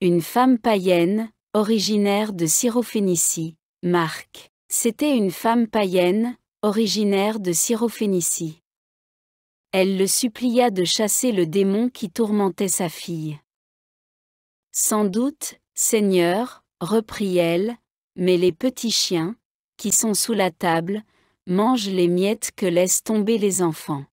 Une femme païenne, originaire de Syrophénicie, Marc. C'était une femme païenne, originaire de Syrophénicie. Elle le supplia de chasser le démon qui tourmentait sa fille. Sans doute, Seigneur, reprit elle, mais les petits chiens, qui sont sous la table, mangent les miettes que laissent tomber les enfants.